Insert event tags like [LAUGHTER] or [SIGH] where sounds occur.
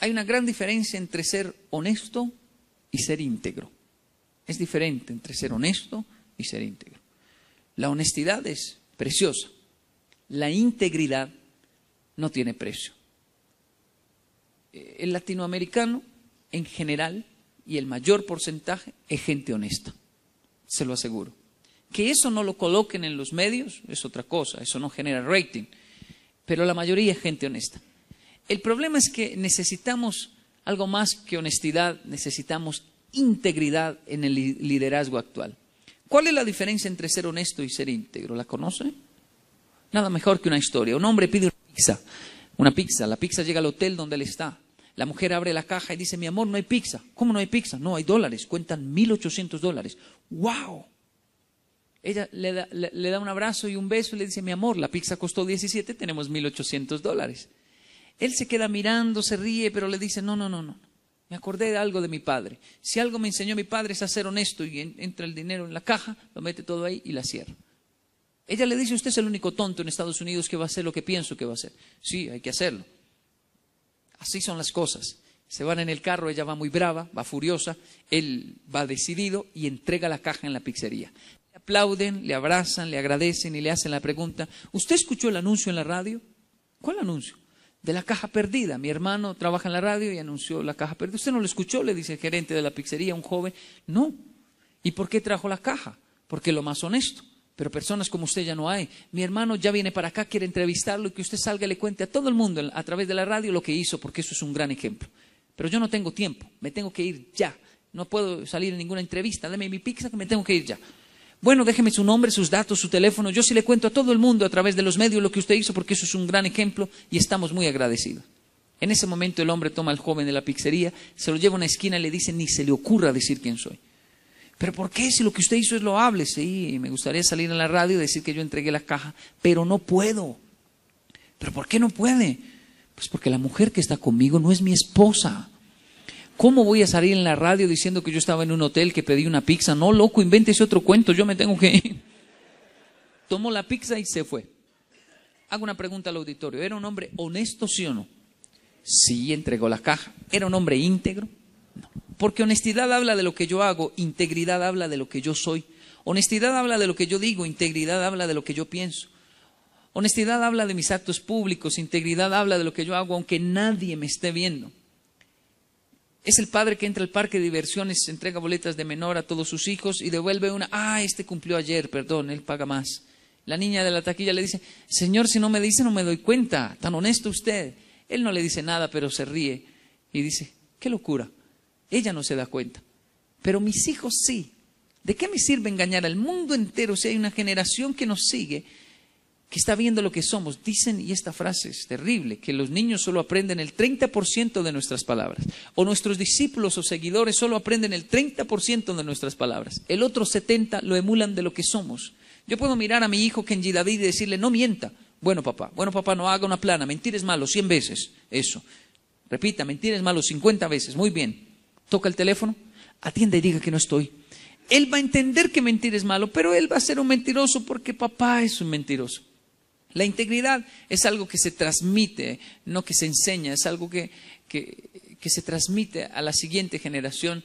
Hay una gran diferencia entre ser honesto y ser íntegro. Es diferente entre ser honesto y ser íntegro. La honestidad es preciosa. La integridad no tiene precio. Eh, el latinoamericano, en general, y el mayor porcentaje, es gente honesta. Se lo aseguro. Que eso no lo coloquen en los medios es otra cosa, eso no genera rating. Pero la mayoría es gente honesta. El problema es que necesitamos algo más que honestidad, necesitamos integridad en el liderazgo actual. ¿Cuál es la diferencia entre ser honesto y ser íntegro? ¿La conoce? Nada mejor que una historia. Un hombre pide una pizza, una pizza, la pizza llega al hotel donde él está. La mujer abre la caja y dice, mi amor, no hay pizza. ¿Cómo no hay pizza? No, hay dólares, cuentan 1.800 dólares. ¡Wow! Ella le da, le da, un abrazo y un beso y le dice, mi amor, la pizza costó 17, tenemos 1.800 dólares. Él se queda mirando, se ríe, pero le dice, no, no, no, no. Me acordé de algo de mi padre. Si algo me enseñó mi padre es a ser honesto y entra el dinero en la caja, lo mete todo ahí y la cierra. Ella le dice, usted es el único tonto en Estados Unidos que va a hacer lo que pienso que va a hacer. Sí, hay que hacerlo. Así son las cosas. Se van en el carro, ella va muy brava, va furiosa, él va decidido y entrega la caja en la pizzería. Le aplauden, le abrazan, le agradecen y le hacen la pregunta, ¿usted escuchó el anuncio en la radio? ¿Cuál anuncio? de la caja perdida. Mi hermano trabaja en la radio y anunció la caja perdida. ¿Usted no lo escuchó? Le dice el gerente de la pizzería, un joven. No. ¿Y por qué trajo la caja? Porque lo más honesto. Pero personas como usted ya no hay. Mi hermano ya viene para acá, quiere entrevistarlo y que usted salga y le cuente a todo el mundo a través de la radio lo que hizo, porque eso es un gran ejemplo. Pero yo no tengo tiempo, me tengo que ir ya. No puedo salir en ninguna entrevista, Dame mi pizza que me tengo que ir ya. Bueno, déjeme su nombre, sus datos, su teléfono. Yo sí le cuento a todo el mundo a través de los medios lo que usted hizo porque eso es un gran ejemplo y estamos muy agradecidos. En ese momento el hombre toma al joven de la pizzería, se lo lleva a una esquina y le dice, ni se le ocurra decir quién soy. Pero ¿por qué? Si lo que usted hizo es loable, sí, me gustaría salir a la radio y decir que yo entregué la caja, pero no puedo. ¿Pero por qué no puede? Pues porque la mujer que está conmigo no es mi esposa. ¿Cómo voy a salir en la radio diciendo que yo estaba en un hotel, que pedí una pizza? No, loco, invéntese otro cuento, yo me tengo que ir. [LAUGHS] Tomó la pizza y se fue. Hago una pregunta al auditorio. ¿Era un hombre honesto, sí o no? Sí, entregó la caja. ¿Era un hombre íntegro? No. Porque honestidad habla de lo que yo hago, integridad habla de lo que yo soy. Honestidad habla de lo que yo digo, integridad habla de lo que yo pienso. Honestidad habla de mis actos públicos, integridad habla de lo que yo hago, aunque nadie me esté viendo. Es el padre que entra al parque de diversiones, entrega boletas de menor a todos sus hijos y devuelve una. Ah, este cumplió ayer, perdón, él paga más. La niña de la taquilla le dice, Señor, si no me dice, no me doy cuenta. Tan honesto usted. Él no le dice nada, pero se ríe y dice, qué locura. Ella no se da cuenta. Pero mis hijos sí. ¿De qué me sirve engañar al mundo entero si hay una generación que nos sigue que está viendo lo que somos. Dicen, y esta frase es terrible, que los niños solo aprenden el 30% de nuestras palabras, o nuestros discípulos o seguidores solo aprenden el 30% de nuestras palabras, el otro 70% lo emulan de lo que somos. Yo puedo mirar a mi hijo Kenji David y decirle, no mienta, bueno papá, bueno papá, no haga una plana, mentir es malo 100 veces, eso. Repita, mentir es malo 50 veces, muy bien. Toca el teléfono, Atiende y diga que no estoy. Él va a entender que mentir es malo, pero él va a ser un mentiroso porque papá es un mentiroso. La integridad es algo que se transmite, no que se enseña, es algo que, que, se transmite a la siguiente generación